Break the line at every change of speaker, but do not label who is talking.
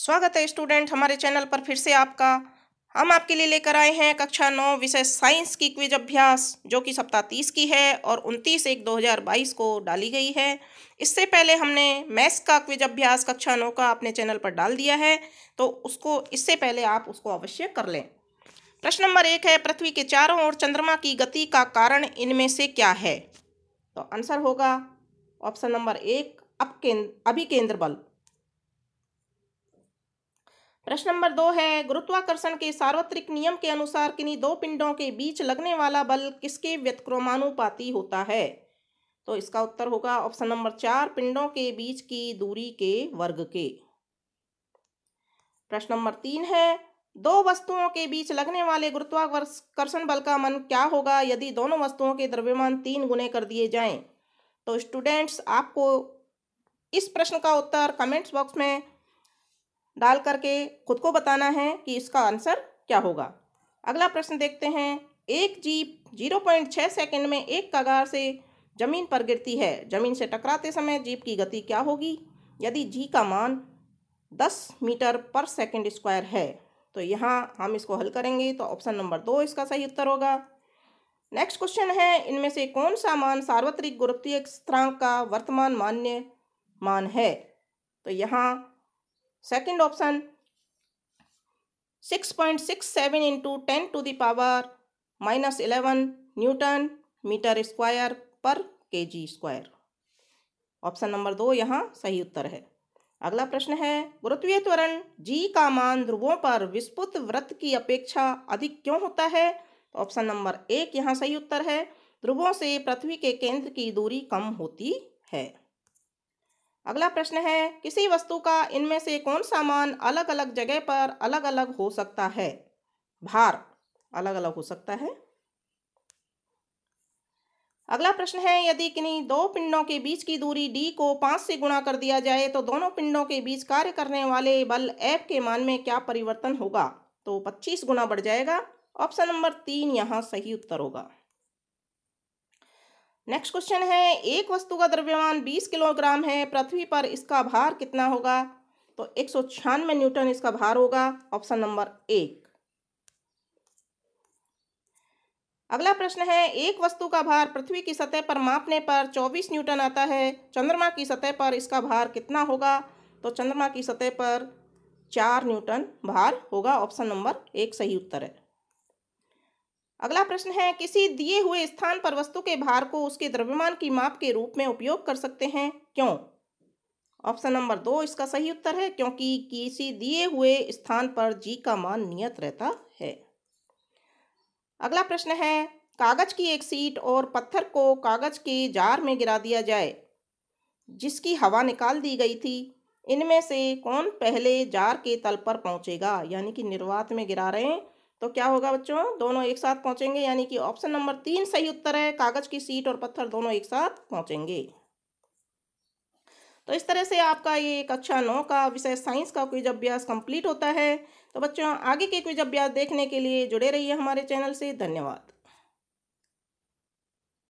स्वागत है स्टूडेंट हमारे चैनल पर फिर से आपका हम आपके लिए लेकर आए हैं कक्षा नौ विषय साइंस की क्विज अभ्यास जो कि सप्ताह तीस की है और उनतीस एक दो हज़ार बाईस को डाली गई है इससे पहले हमने मैथ्स का क्विज अभ्यास कक्षा नौ का अपने चैनल पर डाल दिया है तो उसको इससे पहले आप उसको अवश्य कर लें प्रश्न नंबर एक है पृथ्वी के चारों ओर चंद्रमा की गति का कारण इनमें से क्या है तो आंसर होगा ऑप्शन नंबर एक अपकेंद्र अभिकेंद्र बल प्रश्न नंबर दो है गुरुत्वाकर्षण के सार्वत्रिक नियम के अनुसार किन्हीं दो पिंडों के बीच लगने वाला बल किसके व्यतिक्रमानुपाती होता है तो इसका उत्तर होगा ऑप्शन नंबर चार पिंडों के बीच की दूरी के वर्ग के प्रश्न नंबर तीन है दो वस्तुओं के बीच लगने वाले गुरुत्वाकर्षण बल का मन क्या होगा यदि दोनों वस्तुओं के द्रव्यमान तीन गुने कर दिए जाएं तो स्टूडेंट्स आपको इस प्रश्न का उत्तर कमेंट्स बॉक्स में डाल करके खुद को बताना है कि इसका आंसर क्या होगा अगला प्रश्न देखते हैं एक जीप जीरो पॉइंट छः सेकेंड में एक कगार से जमीन पर गिरती है जमीन से टकराते समय जीप की गति क्या होगी यदि जी का मान दस मीटर पर सेकेंड स्क्वायर है तो यहाँ हम इसको हल करेंगे तो ऑप्शन नंबर दो इसका सही उत्तर होगा नेक्स्ट क्वेश्चन है इनमें से कौन सा मान सार्वत्रिक गुरुत्वीय स्थिरांक का वर्तमान मान्य मान है तो यहाँ second option 6.67 into 10 to the power minus 11 newton metre square पर केजी स्क्वायर ऑप्शन नंबर दो यहाँ सही उत्तर है अगला प्रश्न है गुरुत्वीय त्वरण जी का मान ध्रुवों पर विस्पुत व्रत की अपेक्षा अधिक क्यों होता है ऑप्शन तो नंबर एक यहाँ सही उत्तर है ध्रुवों से पृथ्वी के केंद्र की दूरी कम होती है अगला प्रश्न है किसी वस्तु का इनमें से कौन सा मान अलग अलग जगह पर अलग अलग हो सकता है भार अलग अलग हो सकता है अगला प्रश्न है यदि किन्हीं दो पिंडों के बीच की दूरी डी को पाँच से गुणा कर दिया जाए तो दोनों पिंडों के बीच कार्य करने वाले बल एफ के मान में क्या परिवर्तन होगा तो पच्चीस गुना बढ़ जाएगा ऑप्शन नंबर तीन यहाँ सही उत्तर होगा नेक्स्ट क्वेश्चन है एक वस्तु का द्रव्यमान बीस किलोग्राम है पृथ्वी पर इसका भार कितना होगा तो एक सौ छियानवे न्यूटन इसका भार होगा ऑप्शन नंबर एक अगला प्रश्न है एक वस्तु का भार पृथ्वी की सतह पर मापने पर चौबीस न्यूटन आता है चंद्रमा की सतह पर इसका भार कितना होगा तो चंद्रमा की सतह पर चार न्यूटन भार होगा ऑप्शन नंबर एक सही उत्तर है अगला प्रश्न है किसी दिए हुए स्थान पर वस्तु के भार को उसके द्रव्यमान की माप के रूप में उपयोग कर सकते हैं क्यों ऑप्शन नंबर दो इसका सही उत्तर है क्योंकि किसी दिए हुए स्थान पर जी का मान नियत रहता है अगला प्रश्न है कागज की एक सीट और पत्थर को कागज के जार में गिरा दिया जाए जिसकी हवा निकाल दी गई थी इनमें से कौन पहले जार के तल पर पहुंचेगा यानी कि निर्वात में गिरा रहे हैं तो क्या होगा बच्चों दोनों एक साथ पहुंचेंगे यानी कि ऑप्शन नंबर तीन सही उत्तर है कागज की सीट और पत्थर दोनों एक साथ पहुंचेंगे तो इस तरह से आपका ये कक्षा नौ का विषय साइंस का क्विज अभ्यास कंप्लीट होता है तो बच्चों आगे के क्विज अभ्यास देखने के लिए जुड़े रहिए हमारे चैनल से धन्यवाद